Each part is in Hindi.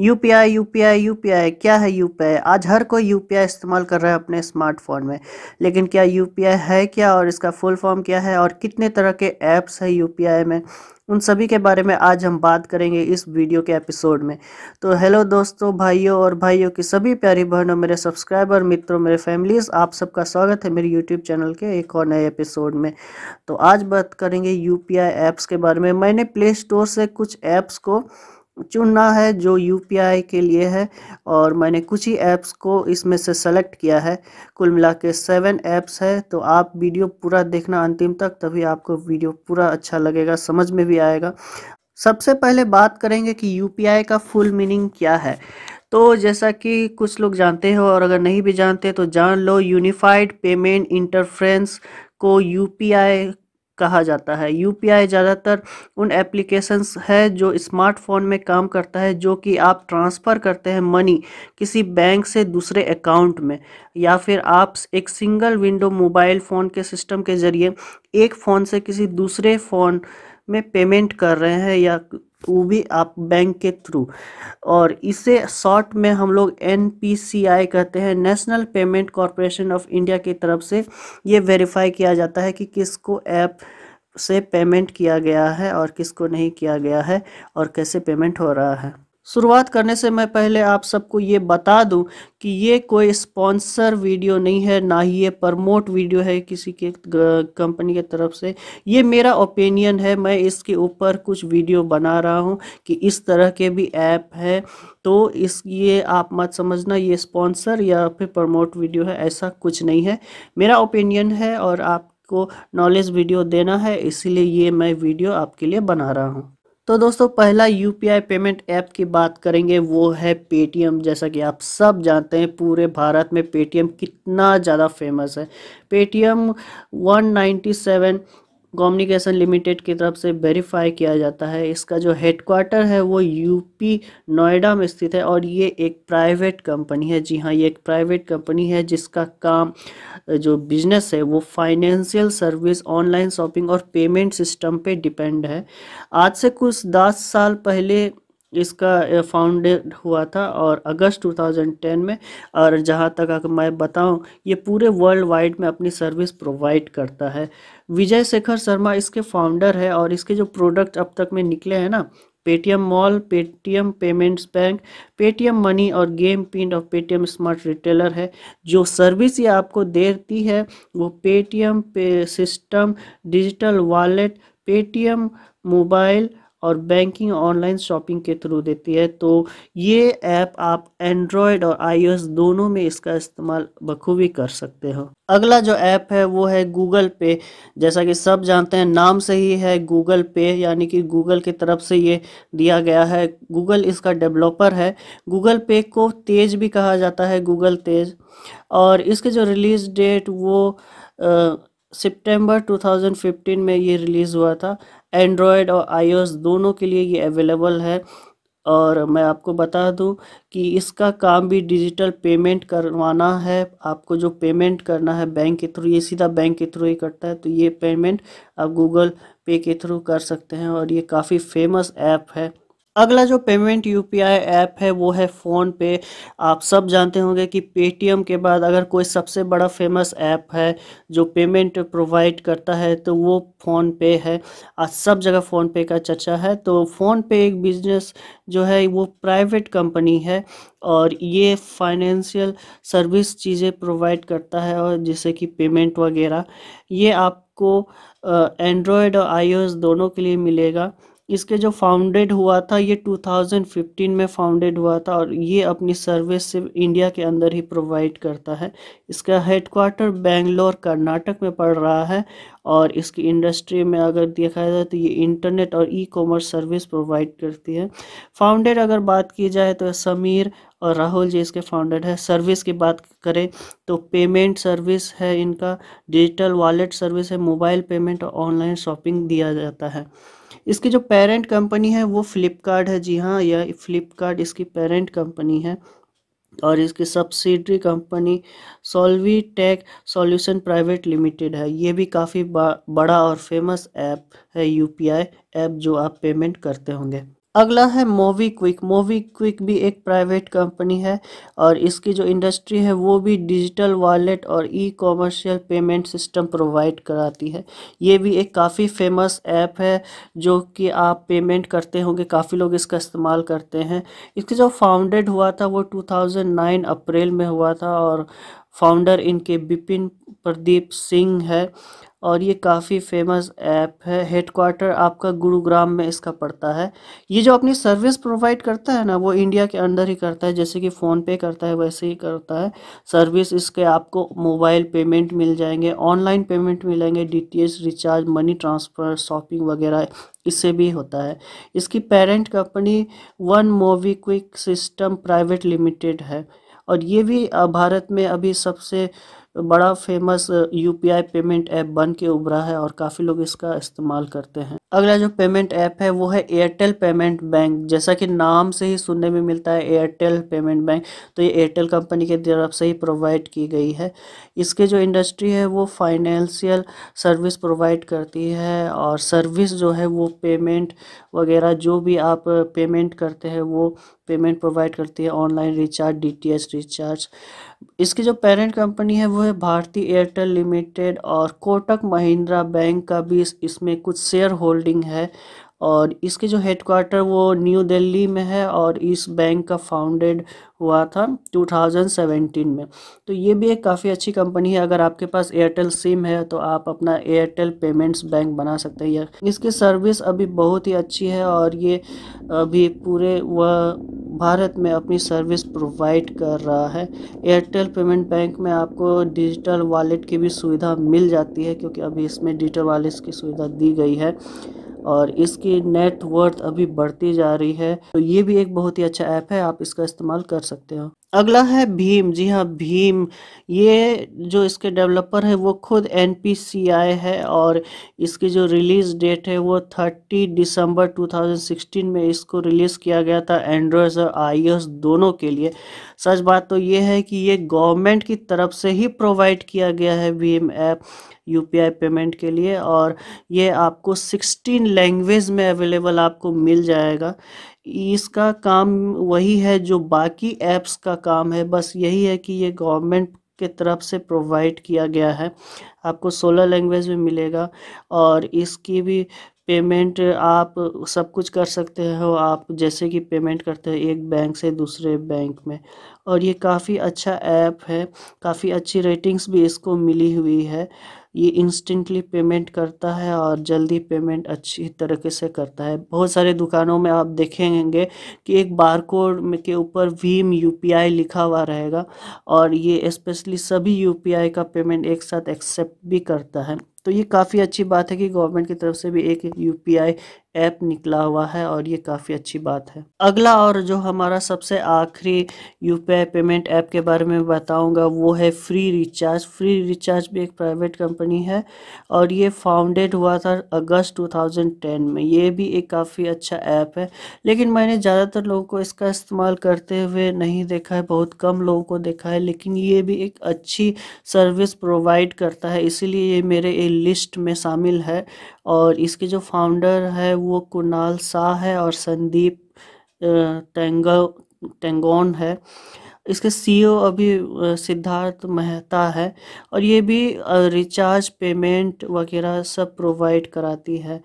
you U P P I I U P I क्या है यू पी आई आज हर कोई यू पी आई इस्तेमाल कर रहा है अपने स्मार्टफोन में लेकिन क्या यू पी आई है क्या और इसका फुल फॉर्म क्या है और कितने तरह के ऐप्स है आई में उन सभी के बारे में आज हम बात करेंगे इस वीडियो के एपिसोड में तो हेलो दोस्तों भाइयों और भाइयों की सभी प्यारी बहनों मेरे सब्सक्राइबर मित्रों मेरे फैमिलीज आप सबका स्वागत है मेरे यूट्यूब चैनल के एक और नए एपिसोड में तो आज बात करेंगे आई ऐप्स के बारे में मैंने प्ले स्टोर से कुछ ऐप्स को चुनना है जो यू के लिए है और मैंने कुछ ही ऐप्स को इसमें से सेलेक्ट किया है कुल मिला के सेवन ऐप्स है तो आप वीडियो पूरा देखना अंतिम तक तभी आपको वीडियो पूरा अच्छा लगेगा समझ में भी आएगा सबसे पहले बात करेंगे कि यू का फुल मीनिंग क्या है तो जैसा कि कुछ लोग जानते हो और अगर नहीं भी जानते तो जान लो यूनिफाइड पेमेंट इंटरफ्रेंस को यू कहा जाता है यूपीआई ज़्यादातर उन एप्लीकेशंस है जो स्मार्टफोन में काम करता है जो कि आप ट्रांसफ़र करते हैं मनी किसी बैंक से दूसरे अकाउंट में या फिर आप एक सिंगल विंडो मोबाइल फ़ोन के सिस्टम के ज़रिए एक फ़ोन से किसी दूसरे फ़ोन में पेमेंट कर रहे हैं या वो भी आप बैंक के थ्रू और इसे शॉर्ट में हम लोग एन कहते हैं national payment corporation of India की तरफ से ये वेरीफाई किया जाता है कि किसको ऐप से पेमेंट किया गया है और किसको नहीं किया गया है और कैसे पेमेंट हो रहा है शुरुआत करने से मैं पहले आप सबको ये बता दूं कि ये कोई स्पॉन्सर वीडियो नहीं है ना ही ये प्रमोट वीडियो है किसी के कंपनी के तरफ से ये मेरा ओपिनियन है मैं इसके ऊपर कुछ वीडियो बना रहा हूँ कि इस तरह के भी ऐप है तो इस ये आप मत समझना ये स्पॉन्सर या फिर प्रमोट वीडियो है ऐसा कुछ नहीं है मेरा ओपिनियन है और आपको नॉलेज वीडियो देना है इसीलिए ये मैं वीडियो आपके लिए बना रहा हूँ तो दोस्तों पहला यू पेमेंट ऐप की बात करेंगे वो है पेटीएम जैसा कि आप सब जानते हैं पूरे भारत में पेटीएम कितना ज़्यादा फेमस है पेटीएम 197 कम्युनिकेशन लिमिटेड की तरफ से वेरीफाई किया जाता है इसका जो हेडक्वार्टर है वो यूपी नोएडा में स्थित है और ये एक प्राइवेट कंपनी है जी हाँ ये एक प्राइवेट कंपनी है जिसका काम जो बिजनेस है वो फाइनेंशियल सर्विस ऑनलाइन शॉपिंग और पेमेंट सिस्टम पे डिपेंड है आज से कुछ दस साल पहले इसका फाउंडेड हुआ था और अगस्त 2010 में और जहाँ तक अगर मैं बताऊँ ये पूरे वर्ल्ड वाइड में अपनी सर्विस प्रोवाइड करता है विजय शेखर शर्मा इसके फाउंडर है और इसके जो प्रोडक्ट अब तक में निकले हैं ना Paytm mall Paytm payments bank Paytm money और गेम पिन और पेटीएम स्मार्ट रिटेलर है जो सर्विस ये आपको देती है वो Paytm pay system digital wallet Paytm mobile और बैंकिंग ऑनलाइन शॉपिंग के थ्रू देती है तो ये ऐप आप एंड्रॉयड और आईओएस दोनों में इसका इस्तेमाल बखूबी कर सकते हो अगला जो ऐप है वो है गूगल पे जैसा कि सब जानते हैं नाम से ही है गूगल पे यानी कि गूगल की तरफ से ये दिया गया है गूगल इसका डेवलपर है गूगल पे को तेज भी कहा जाता है गूगल तेज और इसके जो रिलीज डेट वो आ, सितंबर 2015 में ये रिलीज़ हुआ था एंड्रॉयड और आईओएस दोनों के लिए ये अवेलेबल है और मैं आपको बता दूं कि इसका काम भी डिजिटल पेमेंट करवाना है आपको जो पेमेंट करना है बैंक के थ्रू ये सीधा बैंक के थ्रू ही करता है तो ये पेमेंट आप गूगल पे के थ्रू कर सकते हैं और ये काफ़ी फेमस ऐप है अगला जो पेमेंट यूपीआई ऐप है वो है फ़ोन पे आप सब जानते होंगे कि पेटीएम के बाद अगर कोई सबसे बड़ा फेमस ऐप है जो पेमेंट प्रोवाइड करता है तो वो फ़ोन पे है आज सब जगह फ़ोन पे का चर्चा है तो फ़ोन पे एक बिजनेस जो है वो प्राइवेट कंपनी है और ये फाइनेंशियल सर्विस चीज़ें प्रोवाइड करता है और जैसे कि पेमेंट वगैरह ये आपको एंड्रॉयड और आई दोनों के लिए मिलेगा इसके जो फाउंडेड हुआ था ये 2015 में फाउंडेड हुआ था और ये अपनी सर्विस सिर्फ इंडिया के अंदर ही प्रोवाइड करता है इसका हेडक्वार्टर बेंगलोर कर्नाटक में पड़ रहा है और इसकी इंडस्ट्री में अगर देखा जाए तो ये इंटरनेट और ई कॉमर्स सर्विस प्रोवाइड करती है फाउंडेड अगर बात की जाए तो समीर और राहुल जी इसके फाउंडेड है सर्विस की बात करें तो पेमेंट सर्विस है इनका डिजिटल वॉलेट सर्विस है मोबाइल पेमेंट और ऑनलाइन शॉपिंग दिया जाता है इसकी जो पेरेंट कंपनी है वो फ्लिपकार्ट है जी हाँ यह फ्लिपकार्ट इसकी पेरेंट कंपनी है और इसकी सब्सिडरी कंपनी सोलवी टेक सॉल्यूशन प्राइवेट लिमिटेड है ये भी काफ़ी बड़ा और फेमस ऐप है यूपीआई ऐप जो आप पेमेंट करते होंगे अगला है मोवी क्विक मोवी क्विक भी एक प्राइवेट कंपनी है और इसकी जो इंडस्ट्री है वो भी डिजिटल वॉलेट और E commercial payment system provide कराती है ये भी एक काफ़ी फेमस ऐप है जो कि आप पेमेंट करते होंगे काफ़ी लोग इसका इस्तेमाल करते हैं इसके जो फाउंडेड हुआ था वो 2009 अप्रैल में हुआ था और फाउंडर इनके बिपिन प्रदीप सिंह है और ये काफ़ी फेमस ऐप है हेडक्वार्टर आपका गुरुग्राम में इसका पड़ता है ये जो अपनी सर्विस प्रोवाइड करता है ना वो इंडिया के अंदर ही करता है जैसे कि फ़ोन पे करता है वैसे ही करता है सर्विस इसके आपको मोबाइल पेमेंट मिल जाएंगे ऑनलाइन पेमेंट मिलेंगे D recharge money transfer shopping वगैरह इससे भी होता है इसकी parent company One MobiKwik system private limited है और ये भी भारत में अभी सबसे बड़ा फेमस यूपीआई पेमेंट ऐप बन के उभरा है और काफ़ी लोग इसका इस्तेमाल करते हैं अगला जो पेमेंट ऐप है वो है एयरटेल पेमेंट बैंक जैसा कि नाम से ही सुनने में मिलता है एयरटेल पेमेंट बैंक तो ये एयरटेल कंपनी के तरफ से ही प्रोवाइड की गई है इसके जो इंडस्ट्री है वो फाइनेंशियल सर्विस प्रोवाइड करती है और सर्विस जो है वो पेमेंट वगैरह जो भी आप पेमेंट करते हैं वो पेमेंट प्रोवाइड करती है ऑनलाइन रिचार्ज डी रिचार्ज इसकी जो पेरेंट कंपनी है वो है भारतीय एयरटेल लिमिटेड और कोटक महिंद्रा बैंक का भी इसमें कुछ शेयर होल्ड होल्डिंग है और इसके जो हेडक्वार्टर वो न्यू दिल्ली में है और इस बैंक का फाउंडेड हुआ था 2017 में तो ये भी एक काफ़ी अच्छी कंपनी है अगर आपके पास एयरटेल सिम है तो आप अपना एयरटेल पेमेंट्स बैंक बना सकते हैं इसकी सर्विस अभी बहुत ही अच्छी है और ये अभी पूरे वह भारत में अपनी सर्विस प्रोवाइड कर रहा है एयरटेल पेमेंट बैंक में आपको डिजिटल वॉलेट की भी सुविधा मिल जाती है क्योंकि अभी इसमें डिजिटल वॉलेट की सुविधा दी गई है और इसकी नेटवर्थ अभी बढ़ती जा रही है तो ये भी एक बहुत ही अच्छा ऐप है आप इसका इस्तेमाल कर सकते हो अगला है भीम जी हाँ भीम ये जो इसके डेवलपर है वो खुद एन है और इसकी जो रिलीज़ डेट है वो 30 दिसंबर 2016 में इसको रिलीज़ किया गया था एंड्रॉयड और आई e दोनों के लिए सच बात तो ये है कि ये गवर्नमेंट की तरफ से ही प्रोवाइड किया गया है भीम ऐप यू पेमेंट के लिए और ये आपको 16 लैंग्वेज में अवेलेबल आपको मिल जाएगा इसका काम वही है जो बाकी ऐप्स का काम है बस यही है कि ये गवर्नमेंट के तरफ से प्रोवाइड किया गया है आपको सोलह लैंग्वेज में मिलेगा और इसकी भी पेमेंट आप सब कुछ कर सकते हो आप जैसे कि पेमेंट करते हो एक बैंक से दूसरे बैंक में और ये काफ़ी अच्छा ऐप है काफ़ी अच्छी रेटिंग्स भी इसको मिली हुई है ये इंस्टेंटली पेमेंट करता है और जल्दी पेमेंट अच्छी तरीके से करता है बहुत सारे दुकानों में आप देखेंगे कि एक बार कोड के ऊपर वीम यूपीआई लिखा हुआ रहेगा और ये स्पेशली सभी यूपीआई का पेमेंट एक साथ एक्सेप्ट भी करता है तो ये काफ़ी अच्छी बात है कि गवर्नमेंट की तरफ से भी एक यू ऐप निकला हुआ है और ये काफ़ी अच्छी बात है अगला और जो हमारा सबसे आखिरी यू पेमेंट ऐप के बारे में बताऊंगा वो है फ्री रिचार्ज फ्री रिचार्ज भी एक प्राइवेट कंपनी है और ये फाउंडेड हुआ था अगस्त 2010 में ये भी एक काफ़ी अच्छा ऐप है लेकिन मैंने ज़्यादातर लोगों को इसका इस्तेमाल करते हुए नहीं देखा है बहुत कम लोगों को देखा है लेकिन ये भी एक अच्छी सर्विस प्रोवाइड करता है इसीलिए ये मेरे लिस्ट में शामिल है और इसके जो फाउंडर है वो कुणाल शाह है और संदीप टेंगो टेंगोन है इसके सीईओ e अभी सिद्धार्थ मेहता है और ये भी रिचार्ज पेमेंट वगैरह सब प्रोवाइड कराती है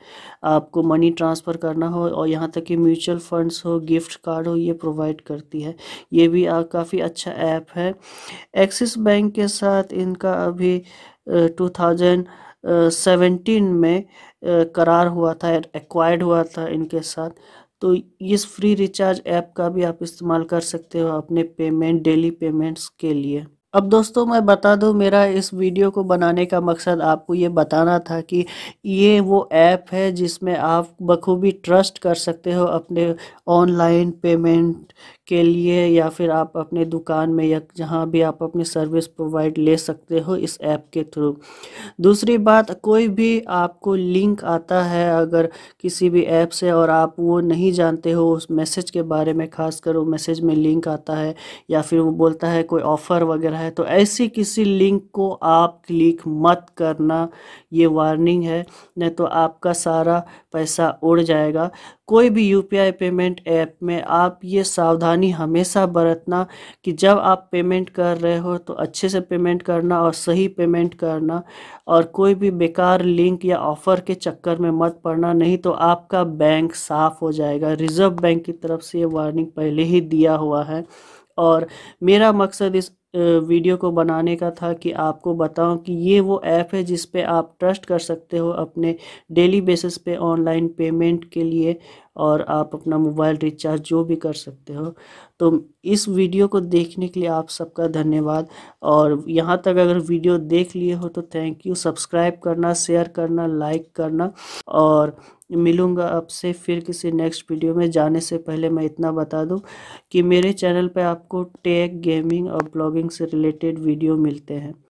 आपको मनी ट्रांसफ़र करना हो और यहाँ तक कि म्यूचुअल फंड्स हो गिफ्ट कार्ड हो ये प्रोवाइड करती है ये भी काफ़ी अच्छा ऐप है एक्सिस बैंक के साथ इनका अभी टू थाउजेंड सेवेंटीन में करार हुआ था एक्वायर्ड हुआ था इनके साथ तो इस फ्री रिचार्ज ऐप का भी आप इस्तेमाल कर सकते हो अपने पेमेंट डेली पेमेंट्स के लिए अब दोस्तों मैं बता दूं मेरा इस वीडियो को बनाने का मकसद आपको ये बताना था कि ये वो ऐप है जिसमें आप बखूबी ट्रस्ट कर सकते हो अपने ऑनलाइन पेमेंट के लिए या फिर आप अपने दुकान में या जहाँ भी आप अपनी सर्विस प्रोवाइड ले सकते हो इस ऐप के थ्रू दूसरी बात कोई भी आपको लिंक आता है अगर किसी भी ऐप से और आप वो नहीं जानते हो उस मैसेज के बारे में खास वो मैसेज में लिंक आता है या फिर वो बोलता है कोई ऑफ़र वगैरह है तो ऐसे किसी लिंक को आप क्लिक मत करना ये वार्निंग है नहीं तो आपका सारा पैसा उड़ जाएगा कोई भी यू पेमेंट ऐप में आप ये सावधानी हमेशा बरतना कि जब आप पेमेंट कर रहे हो तो अच्छे से पेमेंट करना और सही पेमेंट करना और कोई भी बेकार लिंक या ऑफ़र के चक्कर में मत पड़ना नहीं तो आपका बैंक साफ़ हो जाएगा रिज़र्व बैंक की तरफ से ये वार्निंग पहले ही दिया हुआ है और मेरा मकसद इस वीडियो को बनाने का था कि आपको बताऊं कि ये वो ऐप है जिस पे आप ट्रस्ट कर सकते हो अपने डेली बेसिस पे ऑनलाइन पेमेंट के लिए और आप अपना मोबाइल रिचार्ज जो भी कर सकते हो तो इस वीडियो को देखने के लिए आप सबका धन्यवाद और यहाँ तक अगर वीडियो देख लिए हो तो थैंक यू सब्सक्राइब करना शेयर करना लाइक करना और मिलूँगा आपसे फिर किसी नेक्स्ट वीडियो में जाने से पहले मैं इतना बता दूं कि मेरे चैनल पर आपको टेक गेमिंग और ब्लॉगिंग से रिलेटेड वीडियो मिलते हैं